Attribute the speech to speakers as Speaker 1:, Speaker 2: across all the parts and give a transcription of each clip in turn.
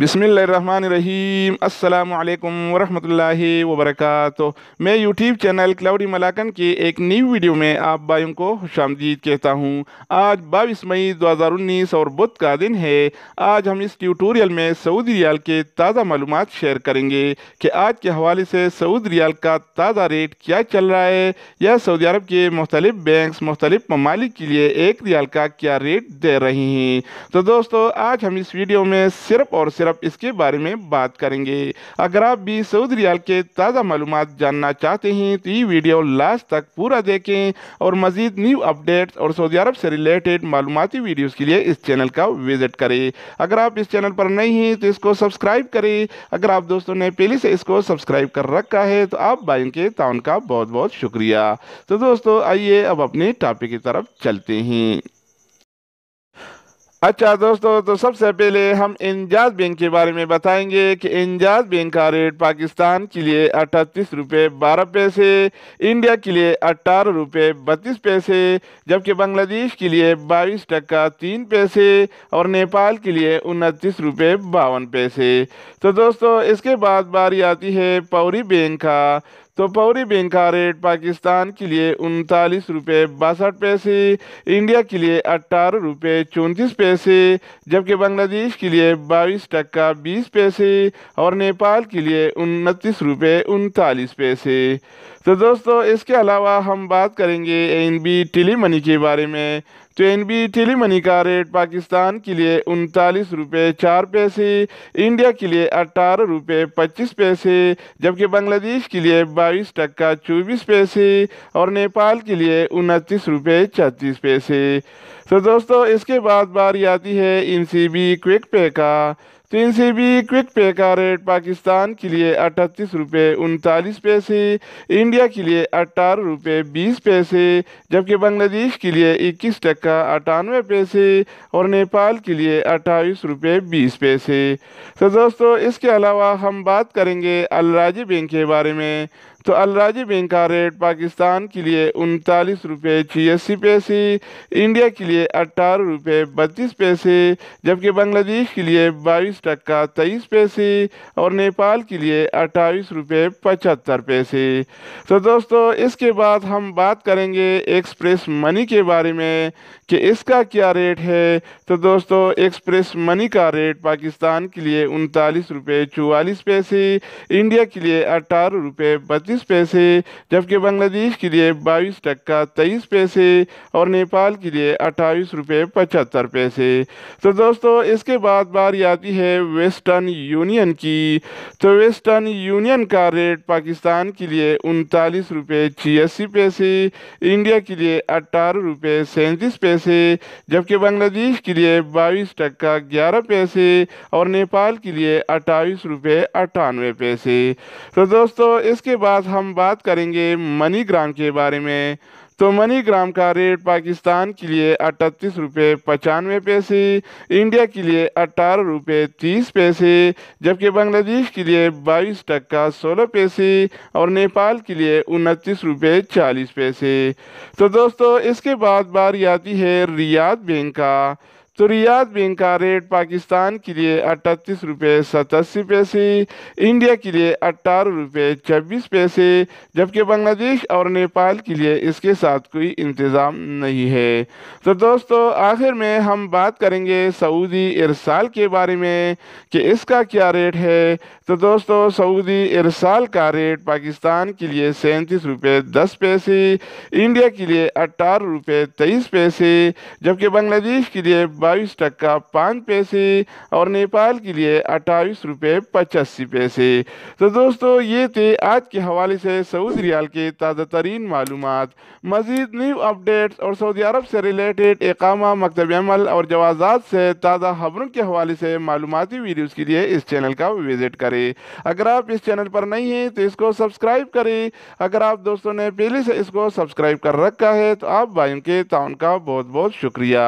Speaker 1: बिसमीम् अल्लाम वरहमतुल्लाहि वबरकत मैं यूट्यूब चैनल क्लाउडी मलाकन के एक न्यू वीडियो में आप भाइयों को खुश कहता हूँ आज बाईस मई 2019 और बुध का दिन है आज हम इस ट्यूटोरियल में सऊदी रियाल के ताज़ा मालूम शेयर करेंगे कि आज के हवाले से सऊदी रियाल का ताज़ा रेट क्या चल रहा है या सऊदी अरब के मुख्तलिफ बैंक मुख्तलिफ ममालिक के लिए एक रियाल का क्या रेट दे रहे हैं तो दोस्तों आज हम इस वीडियो में सिर्फ और सिर्फ सिर्फ इसके बारे में बात करेंगे अगर आप भी सऊदी रियाल के ताज़ा मालूम जानना चाहते हैं तो ये वीडियो लास्ट तक पूरा देखें और मजीद न्यू अपडेट्स और सऊदी अरब से रिलेटेड मालूमती वीडियोज़ के लिए इस चैनल का विजिट करें अगर आप इस चैनल पर नहीं हैं तो इसको सब्सक्राइब करें अगर आप दोस्तों ने पहले से इसको सब्सक्राइब कर रखा है तो आप बाइन के ताउन का बहुत बहुत शुक्रिया तो दोस्तों आइए अब अपने टॉपिक की तरफ चलते हैं अच्छा दोस्तों तो सबसे पहले हम इंजाज बैंक के बारे में बताएंगे कि इंजाज बैंक का रेट पाकिस्तान के लिए अठतीस रुपये बारह पैसे इंडिया के लिए अट्ठारह रुपये बत्तीस पैसे जबकि बांग्लादेश के लिए बाईस टक्का तीन पैसे और नेपाल के लिए उनतीस रुपये बावन पैसे तो दोस्तों इसके बाद बारी आती है पौरी बैंक का तो पौरी बैंक का रेट पाकिस्तान के लिए उनतालीस रुपये बासठ पैसे इंडिया के लिए अट्ठारह रुपये चौंतीस पैसे जबकि बांग्लादेश के लिए बाईस टक्का बीस पैसे और नेपाल के लिए उनतीस रुपये उनतालीस पैसे तो दोस्तों इसके अलावा हम बात करेंगे एन बी टेली मनी के बारे में ट्रेन बी टेली मनी का रेट पाकिस्तान के लिए उनतालीस रुपये चार पैसे इंडिया के लिए अट्ठारह रुपये पच्चीस पैसे जबकि बांग्लादेश के लिए बाईस टक्का चौबीस पैसे और नेपाल के लिए उनतीस रुपये छत्तीस पैसे तो दोस्तों इसके बाद बारी आती है एन सी बी क्विक पे का तीन सी बी क्विक पे का रेट पाकिस्तान के लिए अठतीस रुपये उनतालीस पैसे इंडिया के लिए अट्ठारह रुपये बीस पैसे जबकि बांग्लादेश के लिए इक्कीस टक्का अठानवे पैसे और नेपाल के लिए अट्ठाईस रुपये बीस पैसे तो दोस्तों इसके अलावा हम बात करेंगे अलराजी बैंक के बारे में तो अलराजी बैंक का रेट पाकिस्तान के लिए उनतालीस रुपये छियासी पैसे इंडिया के लिए अट्ठारह रुपये बत्तीस पैसे जबकि बांग्लादेश के लिए बाईस टक्का तेईस पैसे और नेपाल के लिए अट्ठाईस रुपये पचहत्तर पैसे तो दोस्तों इसके बाद हम बात करेंगे एक्सप्रेस मनी के बारे में कि इसका क्या रेट है तो दोस्तों एक्सप्रेस मनी का रेट पाकिस्तान के लिए उनतालीस रुपये चवालीस पैसे इंडिया के लिए अट्ठारह रुपये बत्तीस पैंतीस पैसे जबकि बांग्लादेश के लिए बाईस टक्का तेईस पैसे और नेपाल के लिए अट्ठाईस रुपये पचहत्तर पैसे तो दोस्तों इसके बाद बारी आती है वेस्टर्न यूनियन की तो वेस्टर्न यूनियन का रेट पाकिस्तान के लिए उनतालीस रुपये छियासी पैसे इंडिया के लिए अट्ठारह रुपये सैंतीस पैसे जबकि बांग्लादेश के लिए बाईस टक्का ग्यारह पैसे और नेपाल के लिए अट्ठाईस रुपये अट्ठानवे पैसे तो दोस्तों इसके बाद आज हम बात करेंगे मनी ग्राम के बारे में तो मनी ग्राम का रेट पाकिस्तान के लिए अठतीस रुपये पचानवे पैसे इंडिया के लिए अट्ठारह रुपये तीस पैसे जबकि बांग्लादेश के लिए बाईस टक्का सोलह पैसे और नेपाल के लिए उनतीस रुपये चालीस पैसे तो दोस्तों इसके बाद बारी आती है रियाद बैंक का तो रियाद बैंक का रेट पाकिस्तान के लिए अट्ठतीस रुपये सतासी पैसे इंडिया के लिए अट्ठारह रुपये छब्बीस पैसे जबकि बांग्लादेश और नेपाल के लिए इसके साथ कोई इंतज़ाम नहीं है तो दोस्तों आखिर में हम बात करेंगे सऊदी इरसाल के बारे में कि इसका क्या रेट है तो दोस्तों सऊदी इरसाल का रेट पाकिस्तान के लिए सैंतीस रुपये दस पैसे इंडिया के लिए अट्ठारह रुपये तेईस पैसे जबकि बांग्लादेश के लिए बाईस टक्का पाँच पैसे और नेपाल के लिए अट्ठाईस रुपये पचासी पैसे तो दोस्तों ये थे आज के हवाले से सऊदी रियाल के ताज़ा तरीन मालूम मज़ीद न्यू अपडेट्स और सऊदी अरब से रिलेटेड एकामा मकतब अमल और जवाजात से ताज़ा खबरों के हवाले से मालूमती वीडियोज़ के लिए इस चैनल का विज़िट करें अगर आप इस चैनल पर नहीं हैं तो इसको सब्सक्राइब करें अगर आप दोस्तों ने पहले से इसको सब्सक्राइब कर रखा है तो आप भाइयों के ताउन का बहुत बहुत शुक्रिया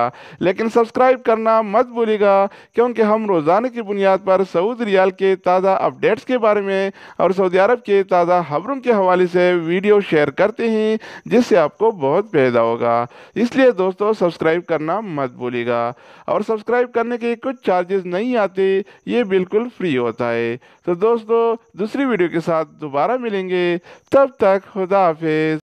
Speaker 1: लेकिन सब्सक्राइब सब्सक्राइब करना मत भूलिएगा क्योंकि हम रोज़ाना की बुनियाद पर सऊद रियाल के ताज़ा अपडेट्स के बारे में और सऊदी अरब के ताज़ा खबरों के हवाले से वीडियो शेयर करते हैं जिससे आपको बहुत फायदा होगा इसलिए दोस्तों सब्सक्राइब करना मत भूलिएगा और सब्सक्राइब करने के कुछ चार्जेस नहीं आते ये बिल्कुल फ्री होता है तो दोस्तों दूसरी वीडियो के साथ दोबारा मिलेंगे तब तक खुदा हाफिज